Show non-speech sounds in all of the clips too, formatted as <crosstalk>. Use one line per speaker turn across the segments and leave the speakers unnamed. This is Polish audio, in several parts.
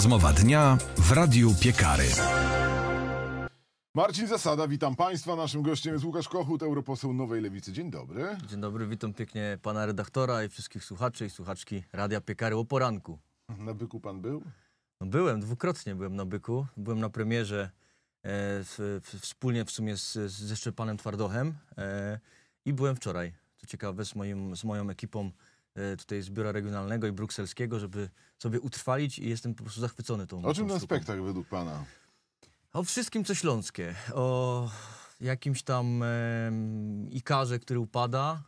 Rozmowa dnia w Radiu Piekary. Marcin Zasada, witam Państwa. Naszym gościem jest Łukasz Kochut, europoseł Nowej Lewicy. Dzień dobry.
Dzień dobry, witam pięknie pana redaktora i wszystkich słuchaczy i słuchaczki Radia Piekary o poranku. Na byku pan był? No byłem, dwukrotnie byłem na byku. Byłem na premierze e, w, wspólnie w sumie z, ze Szczepanem Twardochem e, i byłem wczoraj. Co ciekawe, z, moim, z moją ekipą E, tutaj z biura regionalnego i brukselskiego, żeby sobie utrwalić i jestem po prostu zachwycony tą O czym ten
spektakl według pana?
O wszystkim, co śląskie. O jakimś tam e, ikarze, który upada,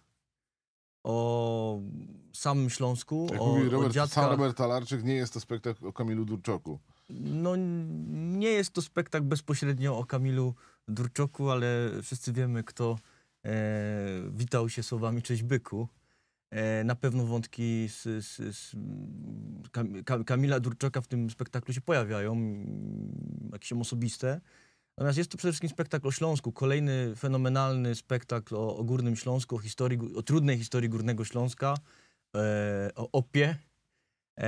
o samym Śląsku, Jak o, mówi Robert, o Sam Robert
Talarczyk nie jest to spektakl o Kamilu Durczoku.
No nie jest to spektakl bezpośrednio o Kamilu Durczoku, ale wszyscy wiemy, kto e, witał się słowami Cześć Byku. E, na pewno wątki z, z, z Kamila Durczoka w tym spektaklu się pojawiają, jakieś osobiste. Natomiast jest to przede wszystkim spektakl o Śląsku, kolejny fenomenalny spektakl o, o Górnym Śląsku, o, historii, o trudnej historii Górnego Śląska, e, o opie, E,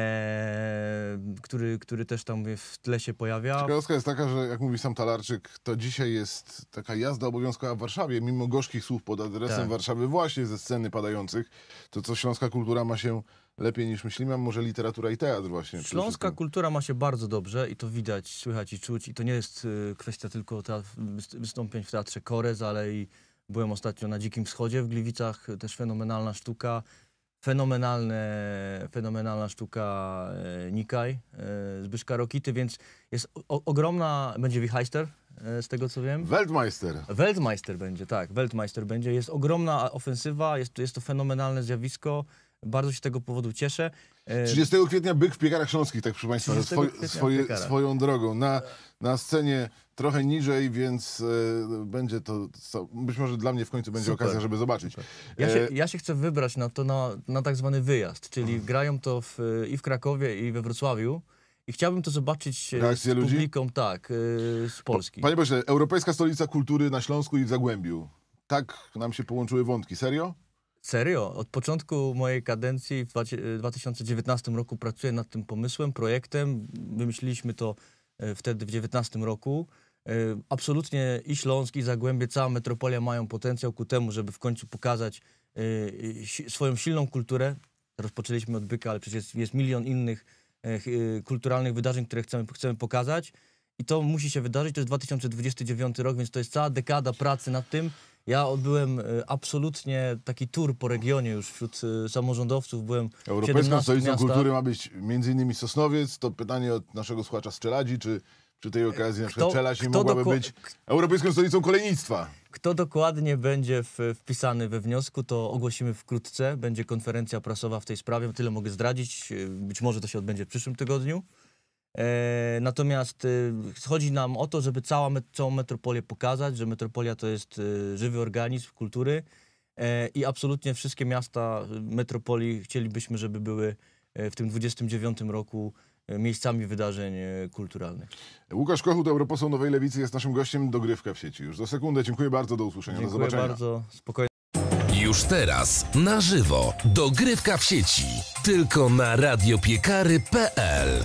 który, który też tam w tle się pojawia. Ciekawostka
jest taka, że jak mówi sam Talarczyk, to dzisiaj jest taka jazda obowiązkowa w Warszawie, mimo gorzkich słów pod adresem tak. Warszawy właśnie ze sceny padających, to co śląska kultura ma się lepiej niż myślimy, a może literatura i teatr właśnie. Śląska
kultura ma się bardzo dobrze i to widać, słychać i czuć i to nie jest y, kwestia tylko wystąpień w Teatrze Korez, ale i byłem ostatnio na Dzikim Wschodzie w Gliwicach, też fenomenalna sztuka, fenomenalne, fenomenalna sztuka e, Nikaj e, Zbyszka Rokity, więc jest o, ogromna, będzie Wichajster e, z tego co wiem. Weltmeister. Weltmeister będzie, tak, Weltmeister będzie. Jest ogromna ofensywa, jest, jest to fenomenalne zjawisko, bardzo się z tego powodu cieszę. 30 e,
kwietnia Byk w Piekarach Śląskich, tak proszę Państwa, swoje, swoją drogą. Na, tak. na
scenie trochę
niżej, więc e, będzie to, być może dla mnie w końcu będzie Super. okazja, żeby zobaczyć. Ja się, e,
ja się, chcę wybrać na to, na, na tak zwany wyjazd, czyli mhm. grają to w, e, i w Krakowie, i we Wrocławiu. I chciałbym to zobaczyć Reakcje z publiką, tak, z Polski.
Panie Boże, Europejska Stolica Kultury na Śląsku i w Zagłębiu. Tak nam się połączyły wątki. Serio?
Serio, od początku mojej kadencji w 2019 e, roku pracuję nad tym pomysłem, projektem. Wymyśliliśmy to e, wtedy w 2019 roku. E, absolutnie i Śląsk, i Zagłębie, cała metropolia mają potencjał ku temu, żeby w końcu pokazać swoją silną kulturę. Rozpoczęliśmy od byka, ale przecież jest milion innych kulturalnych wydarzeń, które chcemy, chcemy pokazać. I to musi się wydarzyć. To jest 2029 rok, więc to jest cała dekada pracy nad tym, ja odbyłem e, absolutnie taki tour po regionie już wśród e, samorządowców. Byłem Europejską stolicą kultury
ma być m.in. Sosnowiec. To pytanie od naszego słuchacza z Czeladzi, czy przy tej okazji na przykład Czelaś nie mogłaby być Europejską stolicą kolejnictwa.
Kto dokładnie będzie w, wpisany we wniosku, to ogłosimy wkrótce. Będzie konferencja prasowa w tej sprawie. Tyle mogę zdradzić. E, być może to się odbędzie w przyszłym tygodniu. E, natomiast y, chodzi nam o to, żeby cała, całą metropolię pokazać, że metropolia to jest y, żywy organizm kultury e, i absolutnie wszystkie miasta y, metropolii chcielibyśmy, żeby były e, w tym 29 roku miejscami wydarzeń kulturalnych.
Łukasz Kochut, europoseł Nowej Lewicy, jest naszym gościem. Dogrywka w sieci już za sekundę. Dziękuję bardzo, do usłyszenia, Dziękuję do zobaczenia. bardzo,
spokojnie. Już
teraz, na żywo, dogrywka w sieci. Tylko na radiopiekary.pl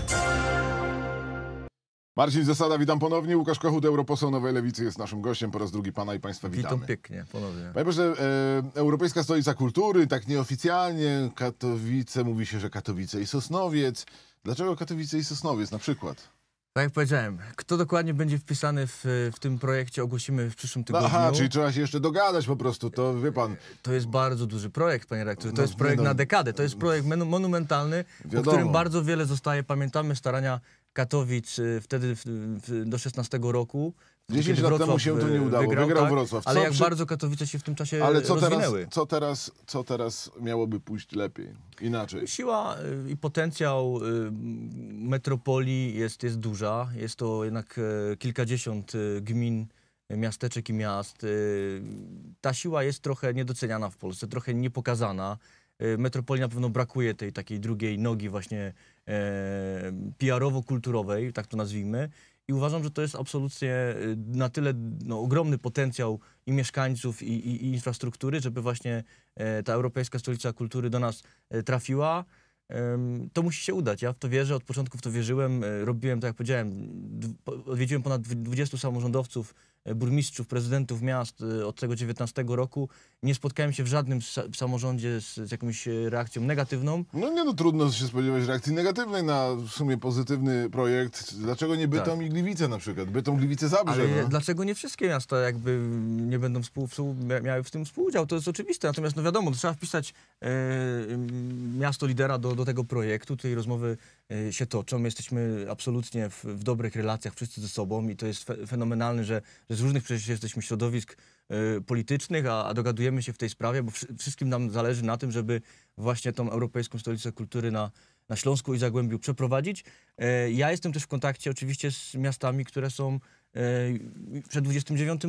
Marcin Zasada, witam ponownie. Łukasz Kochut, europoseł Nowej Lewicy jest naszym gościem. Po raz drugi pana i państwa witamy. Witam
pięknie, ponownie. Panie
proszę, e, Europejska Stolica Kultury, tak nieoficjalnie Katowice, mówi się, że Katowice i Sosnowiec. Dlaczego Katowice i Sosnowiec na przykład?
Tak jak powiedziałem, kto dokładnie będzie wpisany w, w tym projekcie, ogłosimy w przyszłym no, tygodniu. Aha, czyli
trzeba się jeszcze dogadać po prostu, to wie pan.
To jest bardzo duży projekt, panie rektorze. To no, jest projekt no. na dekadę, to jest projekt monumentalny, wiadomo. o którym bardzo wiele zostaje. Pamiętamy starania Katowic y, wtedy w, w, do 16 roku. 10 lat temu się to nie y, udało. Wygrał, wygrał tak, Wrocław. Co ale jak przy... bardzo Katowice się w tym czasie ale co rozwinęły. Teraz, co,
teraz, co teraz miałoby pójść lepiej? Inaczej. Siła
y, i potencjał metropolii jest, jest duża. Jest to jednak e, kilkadziesiąt gmin, miasteczek i miast. Ta siła jest trochę niedoceniana w Polsce, trochę niepokazana. Metropolii na pewno brakuje tej takiej drugiej nogi właśnie E, PR-owo-kulturowej, tak to nazwijmy. I uważam, że to jest absolutnie e, na tyle no, ogromny potencjał i mieszkańców, i, i, i infrastruktury, żeby właśnie e, ta Europejska Stolica Kultury do nas trafiła. To musi się udać. Ja w to wierzę, od początku w to wierzyłem. Robiłem, tak jak powiedziałem, odwiedziłem ponad 20 samorządowców E, burmistrzów, prezydentów miast e, od tego 19 roku, nie spotkałem się w żadnym samorządzie z, z jakąś e, reakcją negatywną.
No nie no, trudno się spodziewać reakcji negatywnej na w sumie pozytywny projekt. Dlaczego nie Bytom
tak. i Gliwice na przykład? Bytom, Gliwice, Zabrze. Ale no. dlaczego nie wszystkie miasta jakby nie będą współ, współ, miały w tym współudział? To jest oczywiste. Natomiast no wiadomo, trzeba wpisać e, miasto lidera do, do tego projektu, tej rozmowy Y, się toczą. My jesteśmy absolutnie w, w, dobrych relacjach wszyscy ze sobą i to jest fe fenomenalne, że, że, z różnych przecież jesteśmy środowisk y, politycznych, a, a, dogadujemy się w tej sprawie, bo wszystkim nam zależy na tym, żeby właśnie tą Europejską Stolicę Kultury na, na Śląsku i Zagłębiu przeprowadzić. Y, ja jestem też w kontakcie oczywiście z miastami, które są y, przed 29 y,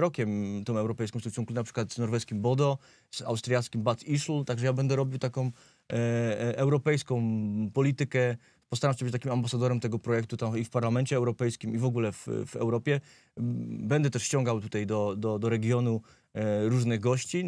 rokiem tą Europejską Stolicą Kultury, na przykład z norweskim Bodo, z austriackim Bad Ischl, także ja będę robił taką E, e, europejską politykę. Postaram się być takim ambasadorem tego projektu tam i w Parlamencie Europejskim, i w ogóle w, w Europie. Będę też ściągał tutaj do, do, do regionu e, różnych gości.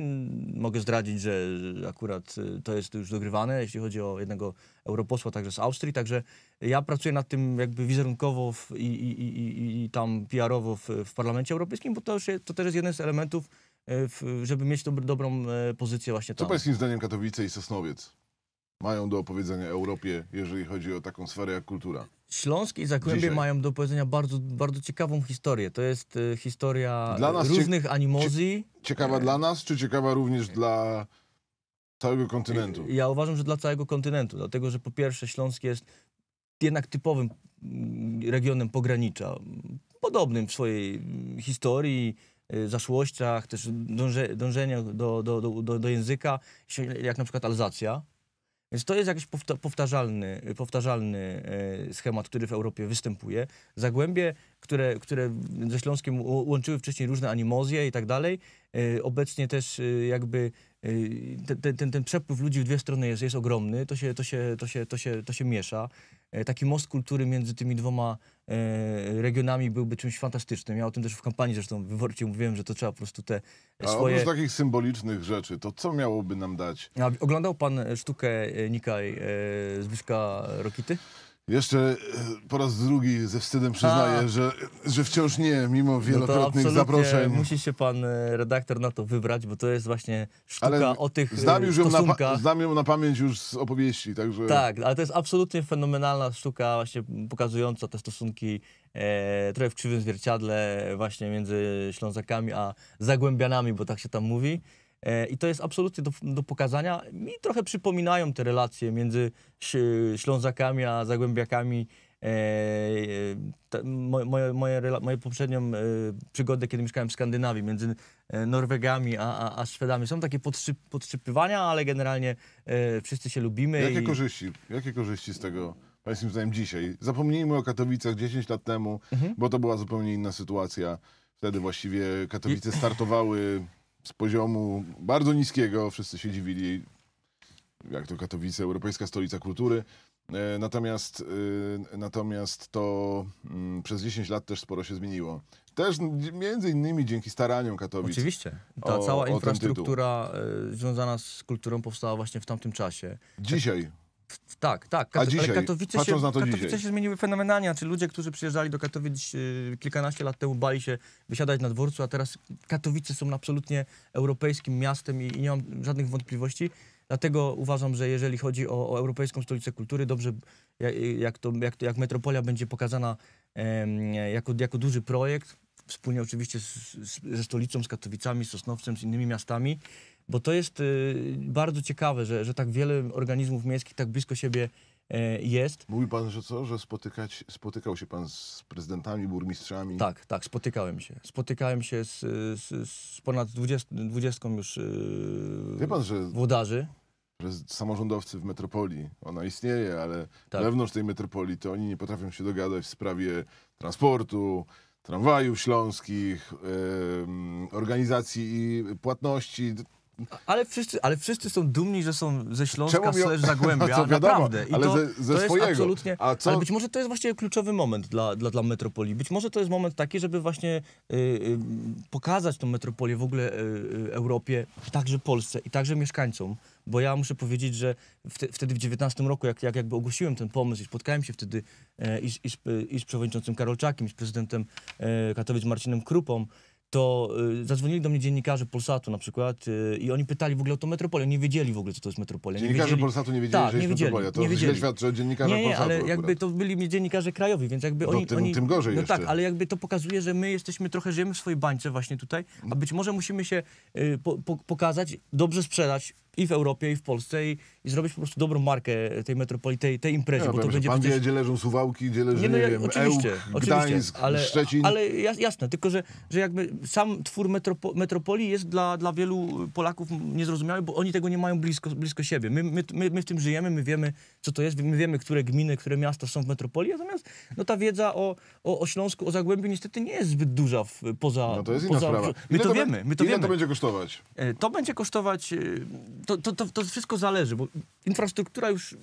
Mogę zdradzić, że akurat to jest już dogrywane, jeśli chodzi o jednego europosła, także z Austrii. Także ja pracuję nad tym jakby wizerunkowo w, i, i, i, i tam PR-owo w, w Parlamencie Europejskim, bo to, już, to też jest jeden z elementów, w, żeby mieć tą dobrą pozycję właśnie tam. Co pańskim
zdaniem Katowice i Sosnowiec? mają do opowiedzenia Europie, jeżeli chodzi o taką sferę jak kultura?
Śląsk i Zagłębie Dzisiaj. mają do powiedzenia bardzo, bardzo ciekawą historię. To jest y, historia różnych cie... animozji. Ciekawa e... dla nas, czy ciekawa również dla całego kontynentu? Ja uważam, że dla całego kontynentu, dlatego że po pierwsze Śląsk jest jednak typowym mm, regionem pogranicza, podobnym w swojej mm, historii, y, zaszłościach, też dąże, dążeniu do, do, do, do, języka, jak na przykład Alzacja. Więc to jest jakiś powtarzalny, y, powtarzalny e, schemat, który w Europie występuje. Zagłębie, które, które ze Śląskiem łączyły wcześniej różne animozje i tak dalej, e, obecnie też e, jakby ten, ten, ten przepływ ludzi w dwie strony jest, jest ogromny, to się, to, się, to, się, to, się, to się miesza. E, taki most kultury między tymi dwoma e, regionami byłby czymś fantastycznym. Ja o tym też w kampanii zresztą wyborcie mówiłem, że to trzeba po prostu te A swoje... oprócz
takich symbolicznych rzeczy, to co miałoby nam dać?
A oglądał pan sztukę e, Nikaj Zbyszka
Rokity? Jeszcze e, po raz drugi ze wstydem tak. przyznaję, że, że wciąż nie, mimo no wielokrotnych no zaproszeń. Musi
się pan e, redaktor na to wybrać, bo to jest właśnie sztuka ale o tych e, znam już ją na, Znam
ją na pamięć już z opowieści, także... Tak,
ale to jest absolutnie fenomenalna sztuka właśnie pokazująca te stosunki e, trochę w krzywym zwierciadle właśnie między Ślązakami a Zagłębianami, bo tak się tam mówi. E, I to jest absolutnie do, do pokazania. Mi trochę przypominają te relacje między Ślązakami a Zagłębiakami. E, e, moje, moje, moje, poprzednią przygodę, kiedy mieszkałem w Skandynawii, między Norwegami a, a, a Szwedami. Są takie podszy, podszczypywania, ale generalnie wszyscy się lubimy. Jakie, i... korzyści?
Jakie korzyści z tego? Pańskim zdaniem dzisiaj. Zapomnijmy o Katowicach 10 lat temu, mhm. bo to była zupełnie inna sytuacja. Wtedy właściwie Katowice startowały z poziomu bardzo niskiego. Wszyscy się dziwili, jak to Katowice, Europejska Stolica Kultury. E, natomiast, e, natomiast to mm, przez 10 lat też sporo się zmieniło. Też między innymi dzięki staraniom Katowic. Oczywiście. Ta o, cała infrastruktura
e, związana z kulturą powstała właśnie w tamtym czasie. Dzisiaj tak, tak. Kato, A dzisiaj, Katowice, się, na to Katowice się zmieniły fenomenalnie. Znaczy ludzie, którzy przyjeżdżali do Katowic e, kilkanaście lat temu, bali się wysiadać na dworcu, a teraz Katowice są absolutnie europejskim miastem i, i nie mam żadnych wątpliwości. Dlatego uważam, że jeżeli chodzi o, o Europejską Stolicę Kultury, dobrze, e, jak, to, jak, to, jak metropolia będzie pokazana jako, jako duży projekt, wspólnie oczywiście z, z, ze stolicą, z Katowicami, z Sosnowcem, z innymi miastami, bo to jest y, bardzo ciekawe, że, że tak wiele organizmów miejskich tak blisko siebie e, jest. Mówi pan, że co? Że spotykać, spotykał się pan z prezydentami, burmistrzami? Tak, tak, spotykałem się. Spotykałem się z, z, z ponad 20, 20 już y, Wie pan, że włodarzy. Samorządowcy w metropolii, ona istnieje, ale tak.
wewnątrz tej metropolii to oni nie potrafią się dogadać w sprawie transportu, tramwajów śląskich, organizacji i płatności.
Ale wszyscy, ale wszyscy są dumni, że są ze Śląska, Czemu slash Zagłębia, <laughs> wiadomo, naprawdę. I ale to, ze, ze to swojego. Jest absolutnie, A co? Ale być może to jest właśnie kluczowy moment dla, dla, dla metropolii. Być może to jest moment taki, żeby właśnie y, y, pokazać tą metropolię w ogóle y, y Europie, także Polsce i także mieszkańcom, bo ja muszę powiedzieć, że wtedy w 19 roku, jak, jak jakby ogłosiłem ten pomysł i spotkałem się wtedy e, i, z, i z, i z przewodniczącym Karolczakiem, i z prezydentem e, Katowic Marcinem Krupą, to y, zadzwonili do mnie dziennikarze Polsatu na przykład y, i oni pytali w ogóle o to Metropolię. Nie wiedzieli w ogóle, co to jest Metropolia. Dziennikarze wiedzieli... Polsatu nie tak, wiedzieli, tak, że nie jest wiedzieli, Metropolia. To nie wiedzieli. źle świadczy o dziennikarzach nie, nie, Polsatu. ale akurat. jakby to byli dziennikarze krajowi, więc jakby no, oni... Tym, oni... tym gorzej No tak, jeszcze. tak, ale jakby to pokazuje, że my jesteśmy, trochę żyjemy w swojej bańce właśnie tutaj, a być może musimy się y, po, po, pokazać, dobrze sprzedać, i w Europie, i w Polsce i, i zrobić po prostu dobrą markę tej metropolii, tej, imprezy, ja, no bo to będzie pan przecież... wie, gdzie leżą Suwałki, gdzie leży, nie, no, ja, nie wiem, oczywiście, Ełk, Gdańsk, ale, Szczecin. Ale jasne, tylko że, że jakby sam twór metropo, metropolii jest dla, dla wielu Polaków niezrozumiały, bo oni tego nie mają blisko, blisko siebie. My, my, my, my w tym żyjemy, my wiemy, co to jest, my wiemy, które gminy, które miasta są w metropolii, natomiast no, ta wiedza o, o, o Śląsku, o Zagłębiu niestety nie jest zbyt duża w, poza... No to jest poza, inna sprawa. My to, to, wiemy, my to ile wiemy. E, to będzie kosztować? To będzie kosztować to, to, to, wszystko zależy, bo infrastruktura już,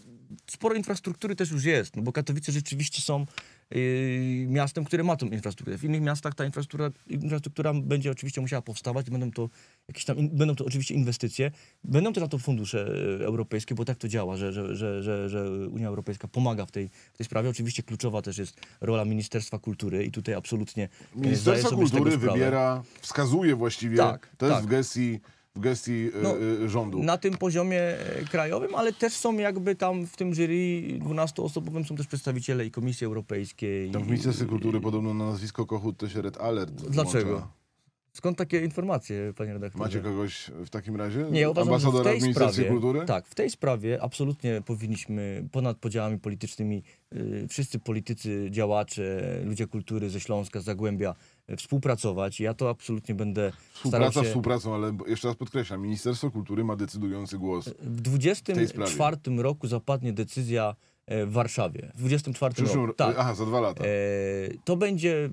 sporo infrastruktury też już jest, no bo Katowice rzeczywiście są Yy, miastem, które ma tą infrastrukturę. W innych miastach ta infrastruktura, infrastruktura będzie oczywiście musiała powstawać, będą to jakieś tam, in, będą to oczywiście inwestycje, będą też na to fundusze yy, europejskie, bo tak to działa, że, że, że, że, że Unia Europejska pomaga w tej, w tej sprawie. Oczywiście kluczowa też jest rola Ministerstwa Kultury i tutaj absolutnie e, Ministerstwo Kultury wybiera,
wskazuje właściwie, tak, to jest tak. w gestii w gestii e, no, e, rządu.
Na tym poziomie e, krajowym, ale też są jakby tam w tym jury 12-osobowym są też przedstawiciele i Komisji Europejskiej. Tam w Ministerstwie Kultury
i, podobno na nazwisko Kochut to się Red Alert
Dlaczego? Włącza. Skąd takie informacje, panie redaktorze? Macie kogoś w takim razie? Nie, uważam, Ambasadora w Ministerstwie sprawie, Kultury? Tak, w tej sprawie absolutnie powinniśmy ponad podziałami politycznymi, y, wszyscy politycy, działacze, ludzie kultury ze Śląska, z Zagłębia, współpracować. Ja to absolutnie będę Współpraca starał się... współpracą, ale
jeszcze raz podkreślam, Ministerstwo Kultury ma decydujący głos W 2024
roku zapadnie decyzja e, w Warszawie. W 2024 roku. Tak. Aha, za dwa lata. E, to będzie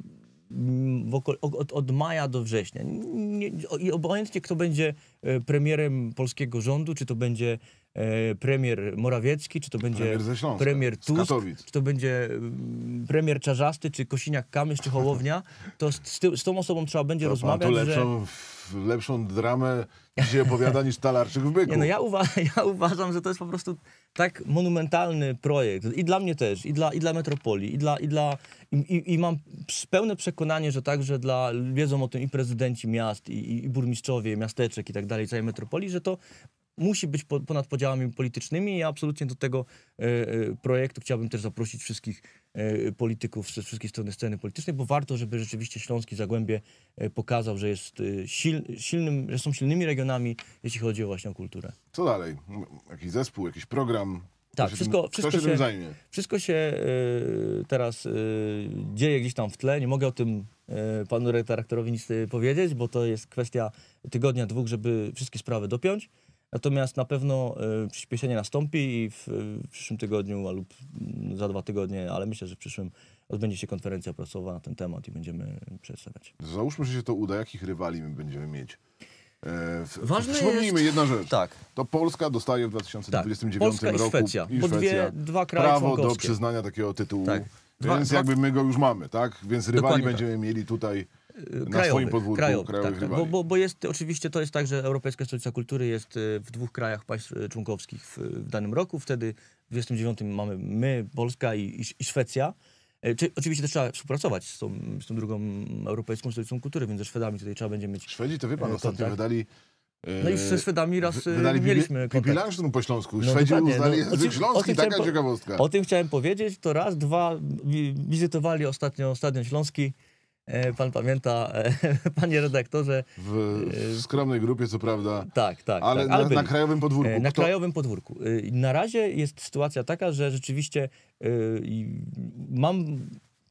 mm, Okol, od, od, maja do września. Nie, I obojętnie, kto będzie e, premierem polskiego rządu, czy to będzie E, premier Morawiecki, czy to będzie premier, premier Tusk, czy to będzie mm, premier Czarzasty, czy Kosiniak-Kamysz, czy Hołownia, to z, ty, z tą osobą trzeba będzie to rozmawiać, tu lepszą, że... lepszą dramę dzisiaj opowiada niż Talarczyk w Byku. Nie, no ja, uwa <laughs> ja uważam, że to jest po prostu tak monumentalny projekt i dla mnie też, i dla, i dla metropolii, i dla, i dla i, i, mam pełne przekonanie, że także dla, wiedzą o tym i prezydenci miast, i, i burmistrzowie miasteczek i tak dalej, całej metropolii, że to musi być po, ponad podziałami politycznymi i absolutnie do tego e, e, projektu chciałbym też zaprosić wszystkich e, polityków ze wszystkich stron sceny politycznej, bo warto, żeby rzeczywiście Śląski Zagłębie e, pokazał, że, jest, sil, silnym, że są silnymi regionami, jeśli chodzi o właśnie o kulturę.
Co dalej? Jakiś zespół, jakiś program? Tak, się wszystko, tym, wszystko, się,
wszystko się y, teraz y, dzieje gdzieś tam w tle. Nie mogę o tym y, panu redaktorowi nic powiedzieć, bo to jest kwestia tygodnia, dwóch, żeby wszystkie sprawy dopiąć. Natomiast na pewno y, przyspieszenie nastąpi i w, e, w przyszłym tygodniu lub mm, za dwa tygodnie, ale myślę, że w przyszłym odbędzie się konferencja prasowa na ten temat i będziemy przedstawiać. Załóżmy, że się to uda. Jakich rywali my będziemy mieć? E, jest. Ważne przypomnijmy jest... jedna rzecz.
Tak. To Polska dostaje w 2029 tak. Polska roku i Szwecja. I Szwecja. Dwie, dwa kraje prawo do przyznania
takiego tytułu. Tak. Dwa, więc dwa... jakby my
go już mamy, tak? Więc rywali Dokładnie tak. będziemy tak. mieli tutaj
na swoim podwórku krajowych, krajowych tak, tak. Bo, bo, bo, jest, oczywiście to jest tak, że Europejska Stolica Kultury jest e, w dwóch krajach państw e, członkowskich w, w danym roku. Wtedy w 29 mamy my, Polska i, i, i Szwecja. E, Czyli, oczywiście też trzeba współpracować z tą, z tą drugą Europejską Stolicą Kultury, więc ze Szwedami tutaj trzeba będzie mieć Szwedzi to wie pan, kontakt. ostatnio wydali no i ze Szwedami raz Wydali mieliśmy kontakt. Bilansztrum po śląsku. No Szwedzi uznali no, język śląski, taka po, ciekawostka. O tym chciałem powiedzieć, to raz, dwa, wizytowali ostatnio Stadion Śląski E, pan pamięta, e, <laughs> panie redaktorze.
W, w skromnej grupie, co prawda. Tak, tak. Ale, tak, ale na, na, krajowym podwórku. E, na Kto? krajowym
podwórku. Na razie jest sytuacja taka, że rzeczywiście mam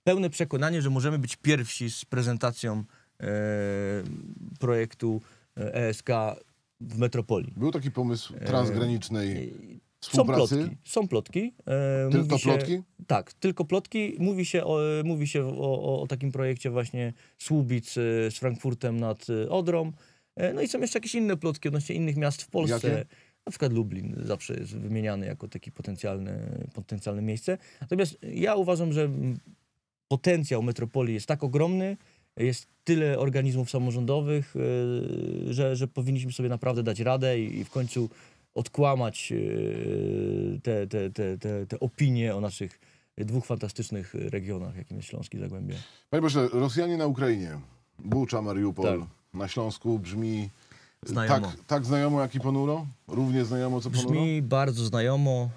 pełne przekonanie, że możemy być pierwsi z prezentacją projektu ESK w metropolii. Był taki pomysł transgranicznej są plotki. Są plotki. E, tylko się, plotki? Tak, tylko plotki. Mówi się o, e, mówi się o, o, o takim projekcie właśnie Słubic e, z Frankfurtem nad e, Odrą. E, no i są jeszcze jakieś inne plotki odnośnie innych miast w Polsce. Jakie? Na przykład Lublin zawsze jest wymieniany jako takie potencjalne, potencjalne miejsce. Natomiast ja uważam, że potencjał metropolii jest tak ogromny, jest tyle organizmów samorządowych, że, że powinniśmy sobie naprawdę dać radę i, i w końcu odkłamać te, te, te, te, te opinie o naszych dwóch fantastycznych regionach, jakim jest Śląski Zagłębie.
Panie Boże, Rosjanie na Ukrainie, Bucza, Mariupol, tak. na Śląsku brzmi Znajomo. Tak, tak znajomo
jak i ponuro? Równie znajomo co ponuro? Brzmi bardzo znajomo.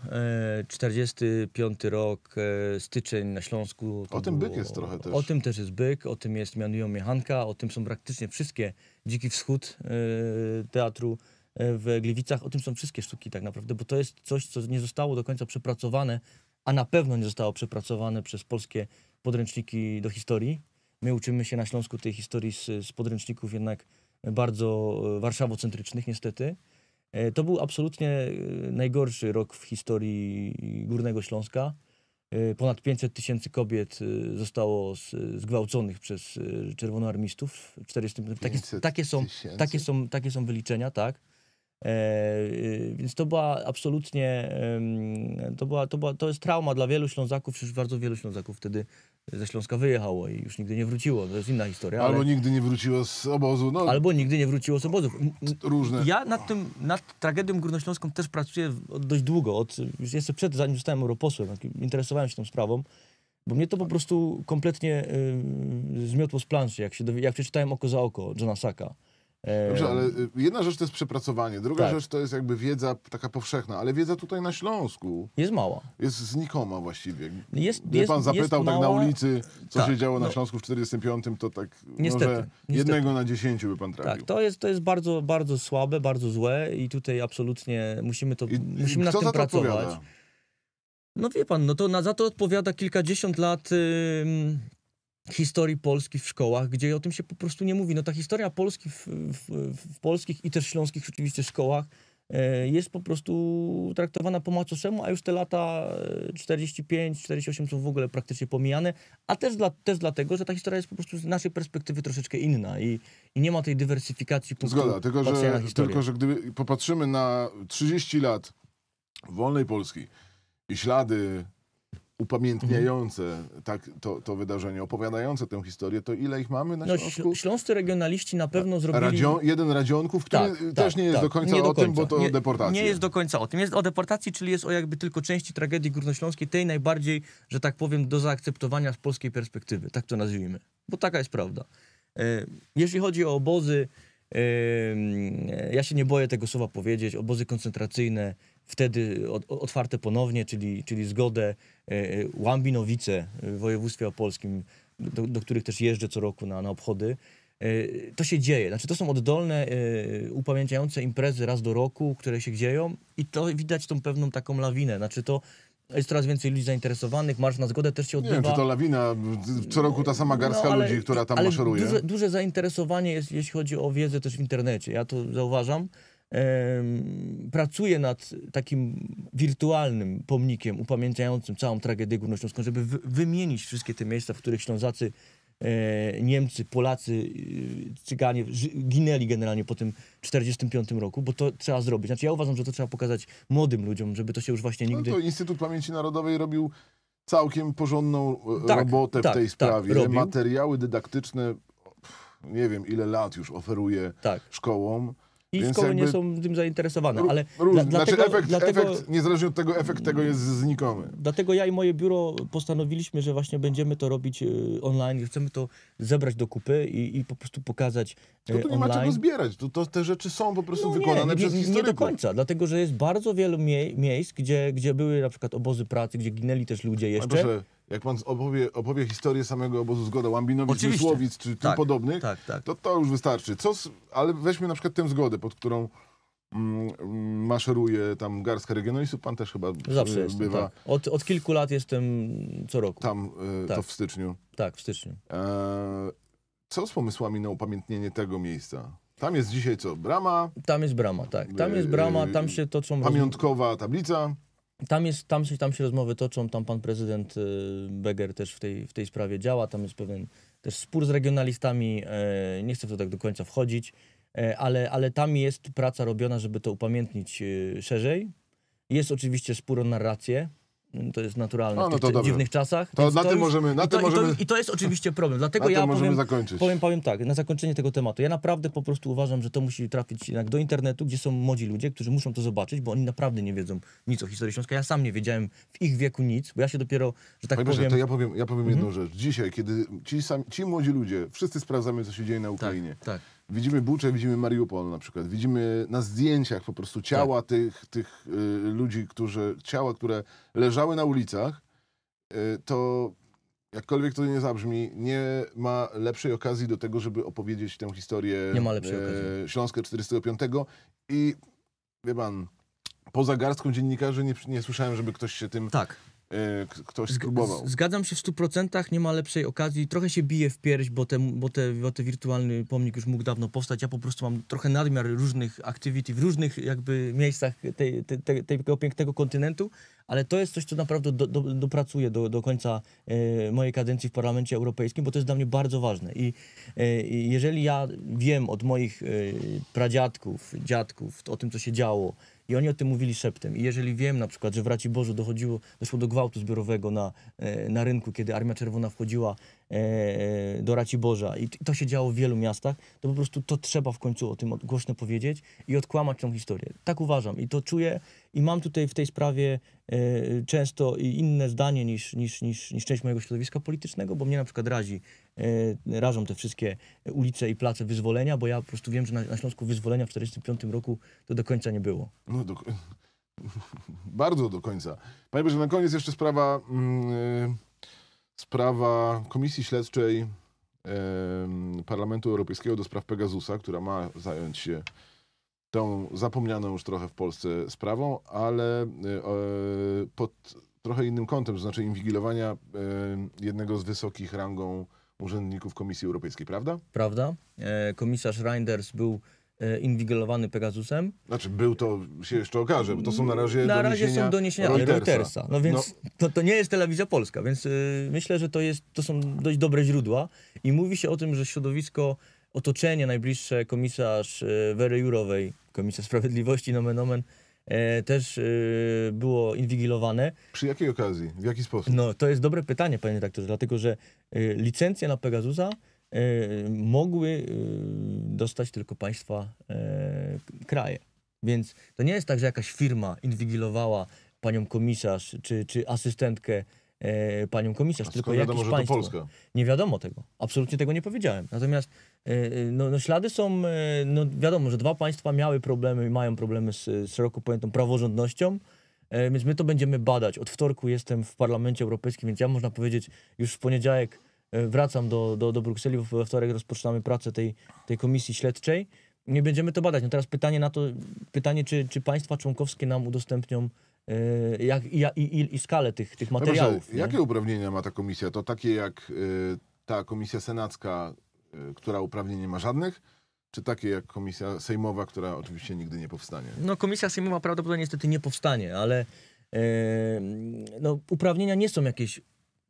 45 rok, styczeń na Śląsku. O tym było, byk jest trochę też. O tym też jest byk, o tym jest mianują Miechanka, o tym są praktycznie wszystkie Dziki Wschód teatru w Gliwicach. O tym są wszystkie sztuki tak naprawdę, bo to jest coś, co nie zostało do końca przepracowane, a na pewno nie zostało przepracowane przez polskie podręczniki do historii. My uczymy się na Śląsku tej historii z, z podręczników jednak bardzo e, warszawocentrycznych niestety. E, to był absolutnie e, najgorszy rok w historii Górnego Śląska. Ponad 500 tysięcy kobiet zostało zgwałconych przez czerwonoarmistów 400 Takie, takie, są, takie, są, takie są wyliczenia, tak. E, y, więc to była absolutnie, to, była, to, była, to jest trauma dla wielu Ślązaków, przecież bardzo wielu Ślązaków wtedy ze Śląska wyjechało i już nigdy nie wróciło. To jest inna historia. Albo ale... nigdy
nie wróciło z obozu. No... Albo nigdy nie wróciło z obozu. Różne.
Ja nad tym, nad tragedią górnośląską też pracuję dość długo. Od, już jeszcze przed, zanim zostałem europosłem, interesowałem się tą sprawą, bo mnie to po prostu kompletnie y, zmiotło z planszy, jak, się, jak przeczytałem Oko za oko Johna Saka. Dobrze, ale
y, jedna rzecz to jest przepracowanie, druga tak. rzecz to jest jakby wiedza taka powszechna, ale wiedza tutaj na Śląsku jest mała. Jest znikoma właściwie.
Jest, Gdy jest, pan zapytał tak mała... na ulicy, co tak, się działo na no.
Śląsku w 45, to tak no, niestety, może jednego na dziesięciu by pan trafił. Tak,
to jest, to jest bardzo, bardzo słabe, bardzo złe i tutaj absolutnie musimy to, I, musimy i nad tym pracować. Odpowiada? No wie pan, no to na, za to odpowiada kilkadziesiąt lat... Yy, historii Polski w szkołach, gdzie o tym się po prostu nie mówi. No ta historia Polski w, w, w polskich i też śląskich oczywiście szkołach e, jest po prostu traktowana po macoszemu, a już te lata 45-48 e, są w ogóle praktycznie pomijane, a też, dla, też dlatego, że ta historia jest po prostu z naszej perspektywy troszeczkę inna i, i nie ma tej dywersyfikacji punktu Zgoda, tylko że, tylko że gdyby popatrzymy
na 30 lat wolnej Polski i ślady upamiętniające mhm. tak, to, to wydarzenie, opowiadające tę historię, to ile ich mamy na no, Śląsku?
Śląscy regionaliści na pewno zrobili... jeden Radzionków, który tak, tak też tak, nie jest tak. do, końca nie do końca o tym, bo to nie, o deportacji. Nie jest do końca o tym. Jest o deportacji, czyli jest o jakby tylko części tragedii górnośląskiej, tej najbardziej, że tak powiem, do zaakceptowania z polskiej perspektywy. Tak to nazwijmy. Bo taka jest prawda. E, jeśli chodzi o obozy ja się nie boję tego słowa powiedzieć, obozy koncentracyjne, wtedy otwarte ponownie, czyli, czyli zgodę, e, e, Łambinowice w województwie opolskim, do, do których też jeżdżę co roku na, na obchody. E, to się dzieje. Znaczy, to są oddolne, upamiętniające imprezy raz do roku, które się dzieją, i to widać tą pewną taką lawinę. Znaczy, to jest coraz więcej ludzi zainteresowanych, Marsz na Zgodę też się odbywa. Nie wiem, czy to
lawina, co roku ta sama garstka no, ale, ludzi, która tam ale maszeruje. Duże, duże
zainteresowanie jest, jeśli chodzi o wiedzę też w internecie, ja to zauważam. pracuję nad takim wirtualnym pomnikiem upamiętniającym całą tragedię górnośląską, żeby wymienić wszystkie te miejsca, w których Ślązacy E, Niemcy, Polacy, y, Cyganie ginęli generalnie po tym 1945 roku, bo to trzeba zrobić. Znaczy ja uważam, że to trzeba pokazać młodym ludziom, żeby to się już właśnie no nigdy... No to
Instytut Pamięci Narodowej robił
całkiem porządną e, tak, robotę tak, w tej tak, sprawie. Tak, Materiały dydaktyczne,
nie wiem ile lat już oferuje tak. szkołom i Więc szkoły nie
są tym zainteresowane. Ale dla, znaczy, dlatego, znaczy efekt, dlatego, efekt, niezależnie od tego, efekt tego jest znikomy. Dlatego ja i moje biuro postanowiliśmy, że właśnie będziemy to robić y, online, chcemy to zebrać do kupy i, i po prostu pokazać Tylko tu y, nie online. ma czego zbierać,
to, to te rzeczy są po prostu no wykonane nie, przez historyków. Nie do końca,
dlatego że jest bardzo wielu mie miejsc, gdzie, gdzie były na przykład obozy pracy, gdzie ginęli też ludzie jeszcze jak pan opowie, opowie historię samego obozu Zgoda, Łambinowicz, Wysłowic czy tak, tym podobnych,
tak, tak. to to już wystarczy. Co z, ale weźmy na przykład tę Zgodę, pod którą mm, mm maszeruje tam garstka regionalistów, pan też chyba
y, Zawsze jestem, bywa. Tak. Od, od, kilku lat jestem co roku. Tam, y, tak. to w styczniu. Tak, w styczniu. E, co z pomysłami
na upamiętnienie tego miejsca? Tam jest dzisiaj co? Brama? Tam jest brama, tak. Tam jest brama, tam się
toczą... Pamiątkowa tablica? Tam, jest, tam, się, tam się rozmowy toczą, tam pan prezydent y, Beger też w tej, w tej sprawie działa, tam jest pewien też spór z regionalistami, e, nie chcę w to tak do końca wchodzić, e, ale, ale tam jest praca robiona, żeby to upamiętnić y, szerzej. Jest oczywiście spór o narrację, Mm, to jest naturalne no, no w tych dziwnych czasach. To na to tym już, możemy... Na i, to, tym możemy... I, to, I to jest oczywiście problem. Dlatego ja powiem, powiem, powiem tak, na zakończenie tego tematu. Ja naprawdę po prostu uważam, że to musi trafić jednak do internetu, gdzie są młodzi ludzie, którzy muszą to zobaczyć, bo oni naprawdę nie wiedzą nic o historii Śląska. Ja sam nie wiedziałem w ich wieku nic, bo ja się dopiero, że tak Panie powiem... to ja powiem,
ja powiem mhm. jedną rzecz. Dzisiaj, kiedy ci, sami, ci młodzi ludzie, wszyscy sprawdzamy, co się dzieje na tak, Ukrainie. Tak, tak. Widzimy Buczę, widzimy Mariupol na przykład, widzimy na zdjęciach po prostu ciała tak. tych, tych y, ludzi, którzy, ciała, które leżały na ulicach, y, to jakkolwiek to nie zabrzmi, nie ma lepszej okazji do tego, żeby opowiedzieć tę historię nie ma lepszej e, Śląska 45 i wie
pan, poza garstką dziennikarzy nie, nie słyszałem, żeby ktoś się tym tak. Y, ktoś spróbował. Zgadzam się w 100%, nie ma lepszej okazji. Trochę się bije w pierś, bo, te, bo, te, bo ten wirtualny pomnik już mógł dawno powstać. Ja po prostu mam trochę nadmiar różnych activity w różnych jakby miejscach tej, tego pięknego kontynentu, ale to jest coś, co naprawdę do, do, dopracuję do, do końca e, mojej kadencji w Parlamencie Europejskim, bo to jest dla mnie bardzo ważne. I e, jeżeli ja wiem od moich e, pradziadków, dziadków o tym, co się działo, i oni o tym mówili szeptem. I jeżeli wiem na przykład, że w Raciborzu dochodziło, doszło do gwałtu zbiorowego na, e, na rynku, kiedy Armia Czerwona wchodziła E, e, do Boża i to się działo w wielu miastach, to po prostu to trzeba w końcu o tym głośno powiedzieć i odkłamać tą historię. Tak uważam i to czuję i mam tutaj w tej sprawie e, często inne zdanie niż, niż, niż, niż część mojego środowiska politycznego, bo mnie na przykład razi, rażą te wszystkie ulice i place wyzwolenia, bo ja po prostu wiem, że na, na Śląsku wyzwolenia w 1945 roku to do końca nie było. No do... <laughs>
Bardzo do końca. Panie Boże, na koniec jeszcze sprawa... Yy sprawa Komisji Śledczej Parlamentu Europejskiego do spraw Pegasusa, która ma zająć się tą zapomnianą już trochę w Polsce sprawą, ale e, pod trochę innym kątem, to znaczy inwigilowania jednego z wysokich rangą urzędników Komisji Europejskiej, prawda?
Prawda. E, komisarz Reinders był E, inwigilowany Pegasusem. Znaczy
był to, się jeszcze okaże, bo to są na razie Na razie są doniesienia Reutersa. Reutersa. No więc
no. To, to nie jest telewizja polska, więc e, myślę, że to, jest, to są dość dobre źródła i mówi się o tym, że środowisko, otoczenie najbliższe komisarz e, Wery Jurowej, komisarz sprawiedliwości nomen omen, E, też e, było inwigilowane. Przy jakiej okazji? W jaki sposób? No, to jest dobre pytanie, panie redaktorze, dlatego że e, licencja na Pegasusa E, mogły e, dostać tylko państwa e, kraje. Więc to nie jest tak, że jakaś firma inwigilowała panią komisarz czy, czy asystentkę panią komisarz, tylko wiadomo, jakieś państwo. Polska? Nie wiadomo tego. Absolutnie tego nie powiedziałem. Natomiast no, no, ślady są, no wiadomo, że dwa państwa miały problemy i mają problemy z, z szeroko pojętą praworządnością, więc my to będziemy badać. Od wtorku jestem w Parlamencie Europejskim, więc ja można powiedzieć już w poniedziałek E, wracam do, do, do Brukseli, we wtorek rozpoczynamy pracę tej, tej komisji śledczej i będziemy to badać. No teraz pytanie na to, pytanie, czy, czy państwa członkowskie nam udostępnią e, jak, i, i, i skalę tych, tych materiałów. Proszę, jakie
uprawnienia ma ta komisja? To takie jak e, ta komisja senacka, która uprawnień nie ma żadnych, czy takie jak komisja sejmowa, która oczywiście nigdy nie powstanie?
No komisja sejmowa prawdopodobnie niestety nie powstanie, ale no, uprawnienia nie są jakieś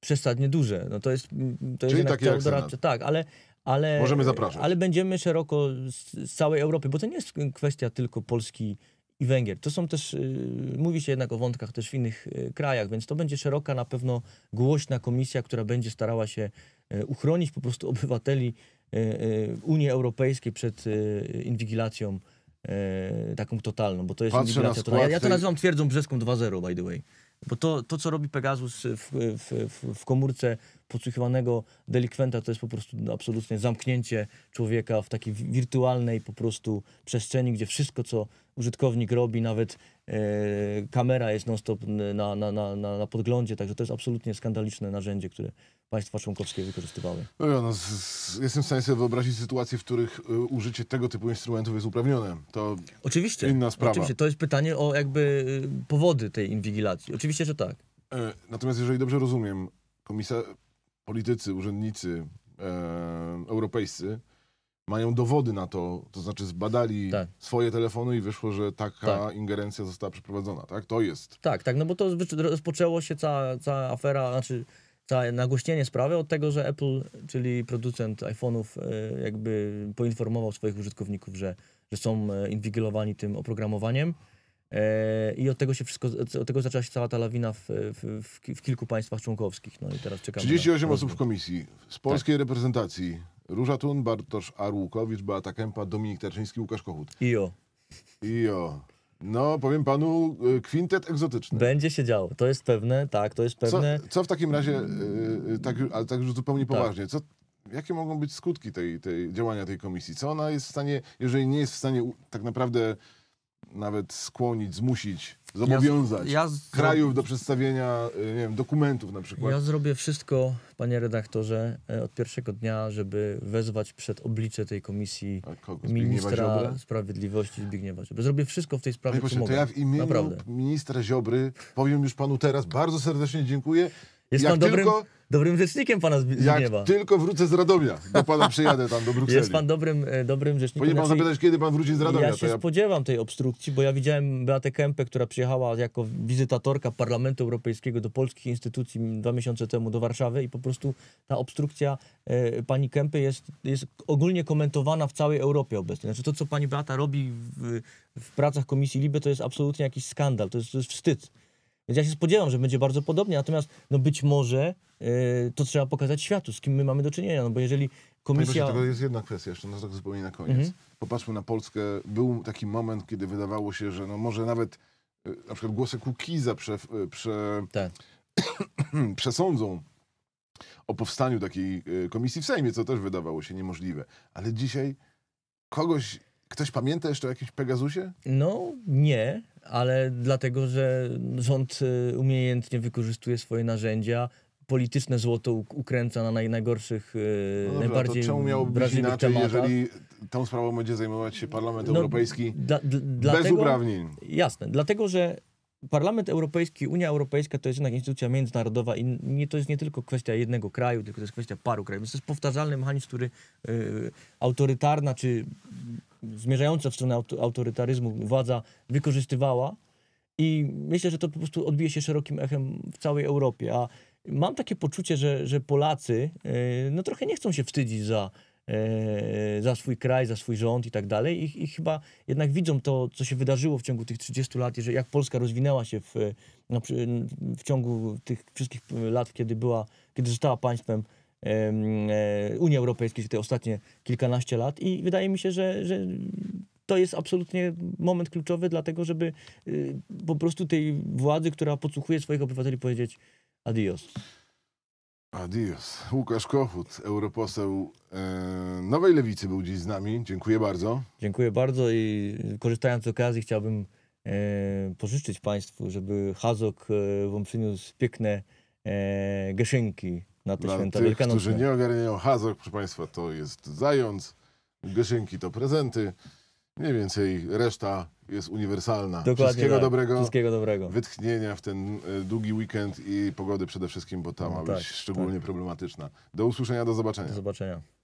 przesadnie duże. No to jest, mm, to Czyli jest takie jak doradcze, tak, ale, ale, Możemy zapraszać. Ale będziemy szeroko z, z, całej Europy, bo to nie jest kwestia tylko Polski i Węgier. To są też, yy, mówi się jednak o wątkach też w innych y, krajach, więc to będzie szeroka, na pewno głośna komisja, która będzie starała się y, uchronić po prostu <laughs> obywateli y, Unii Europejskiej przed inwigilacją taką totalną, bo to jest Patrzę Ja, ja to nazywam twierdzą brzeską 2.0, by the way. Bo to, to co robi Pegasus w, w, w, w komórce podsłuchiwanego delikwenta to jest po prostu absolutnie zamknięcie człowieka w takiej wirtualnej po prostu przestrzeni, gdzie wszystko, co użytkownik robi, nawet e, kamera jest non-stop na, na, na, na podglądzie, także to jest absolutnie skandaliczne narzędzie, które państwa członkowskie wykorzystywały.
No, no, z, z, jestem w stanie sobie wyobrazić sytuacje, w których y, użycie tego typu instrumentów jest uprawnione. To Oczywiście. inna sprawa. Oczywiście, to
jest pytanie o jakby y, powody tej inwigilacji. Oczywiście, że tak.
E, natomiast jeżeli dobrze rozumiem, komisarz politycy, urzędnicy e, europejscy mają dowody na to, to znaczy zbadali tak. swoje telefony i wyszło, że taka tak. ingerencja została przeprowadzona, tak? To jest.
Tak, tak, no bo to rozpoczęło się cała, cała afera, znaczy całe nagłośnienie sprawy od tego, że Apple, czyli producent iPhone'ów e, jakby poinformował swoich użytkowników, że, że są e, inwigilowani tym oprogramowaniem E, I od tego się wszystko, od tego zaczęła się cała ta lawina w, w, w kilku państwach członkowskich. No i teraz czekamy 38 osób w komisji.
Z polskiej tak. reprezentacji Róża Tun, Bartosz Arłukowicz, Beata Kępa, Dominik Tarczyński, Łukasz Kochut. Io. Io. No, powiem panu, y, kwintet egzotyczny. Będzie się działo, to jest pewne, tak, to jest pewne. Co, co w takim razie, yy, tak, ale tak już zupełnie tak. poważnie, co, jakie mogą być skutki tej, tej działania tej komisji? Co ona jest w stanie, jeżeli nie jest w stanie tak naprawdę nawet skłonić, zmusić, zobowiązać ja, ja z... krajów do
przedstawienia y, nie wiem, dokumentów na przykład. Ja zrobię wszystko, panie redaktorze, e, od pierwszego dnia, żeby wezwać przed oblicze tej komisji Kogo? ministra Ziobry? sprawiedliwości Zbigniewa Ziobry. Zrobię wszystko w tej sprawie, co mogę. To ja w imieniu Naprawdę.
ministra Ziobry powiem już panu teraz, bardzo serdecznie dziękuję. Jest jak pan dobrym, tylko,
dobrym rzecznikiem pana Zbigniewa. Jak tylko wrócę z Radomia, do pana <laughs> przyjadę tam do Brukseli. Jest pan dobrym, e, dobrym rzecznikiem. Powinien pan znaczy, zapytać, kiedy pan wróci z Radomia. Ja się ja... spodziewam tej obstrukcji, bo ja widziałem Beatę Kempę, która przyjechała jako wizytatorka Parlamentu Europejskiego do polskich instytucji dwa miesiące temu do Warszawy i po prostu ta obstrukcja e, pani Kempy jest, jest ogólnie komentowana w całej Europie obecnie. Znaczy to, co pani Beata robi w, w pracach Komisji Liby, to jest absolutnie jakiś skandal, to jest, to jest wstyd. Więc ja się spodziewam, że będzie bardzo podobnie, natomiast no być może e, to trzeba pokazać światu, z kim my mamy do czynienia, no bo jeżeli komisja... Tylko jest
jedna kwestia jeszcze, no to tak zupełnie na koniec. Mhm. Popatrzmy na Polskę. Był taki moment, kiedy wydawało się, że no może nawet e, na przykład głosy Kukiza prze, e, prze, tak. <coughs> przesądzą o powstaniu takiej komisji w Sejmie, co też wydawało się niemożliwe. Ale dzisiaj kogoś Ktoś pamięta jeszcze o jakimś Pegasusie?
No nie, ale dlatego, że rząd y, umiejętnie wykorzystuje swoje narzędzia, polityczne złoto ukręca na naj, najgorszych, y, no dobra, najbardziej to czemu miałoby być inaczej, tematach. jeżeli tą
sprawą będzie zajmować się Parlament no, Europejski dla, dla, bez dlatego, uprawnień? Jasne,
dlatego że Parlament Europejski, Unia Europejska to jest jednak instytucja międzynarodowa i nie, to jest nie tylko kwestia jednego kraju, tylko to jest kwestia paru krajów. to jest powtarzalny mechanizm, który y, autorytarna czy zmierzająca w stronę autorytaryzmu władza wykorzystywała. I myślę, że to po prostu odbije się szerokim echem w całej Europie. A mam takie poczucie, że, że Polacy e, no, trochę nie chcą się wstydzić za, e, za swój kraj, za swój rząd i tak dalej. I, I, chyba jednak widzą to, co się wydarzyło w ciągu tych 30 lat, że jak Polska rozwinęła się w, w ciągu tych wszystkich lat, kiedy była, kiedy została państwem E, Unii Europejskiej, w te ostatnie kilkanaście lat i wydaje mi się, że, że to jest absolutnie moment kluczowy, dlatego żeby y, po prostu tej władzy, która podsłuchuje swoich obywateli, powiedzieć adios.
Adios. Łukasz Kochut, europoseł e, Nowej Lewicy był
dziś z nami. Dziękuję bardzo. Dziękuję bardzo i korzystając z okazji chciałbym e, pożyczyć Państwu, żeby Hazok e, Wam przyniósł piękne e, geszynki na te Dla święta tych, wielkanocne. którzy nie
ogarniają hazok, proszę Państwa, to jest zając, grzynki to prezenty, mniej więcej reszta jest uniwersalna. Dokładnie wszystkiego, tak. dobrego, wszystkiego dobrego. Wytchnienia w ten e, długi weekend i pogody przede wszystkim, bo ta ma no być tak,
szczególnie tak. problematyczna. Do usłyszenia, do zobaczenia. Do zobaczenia.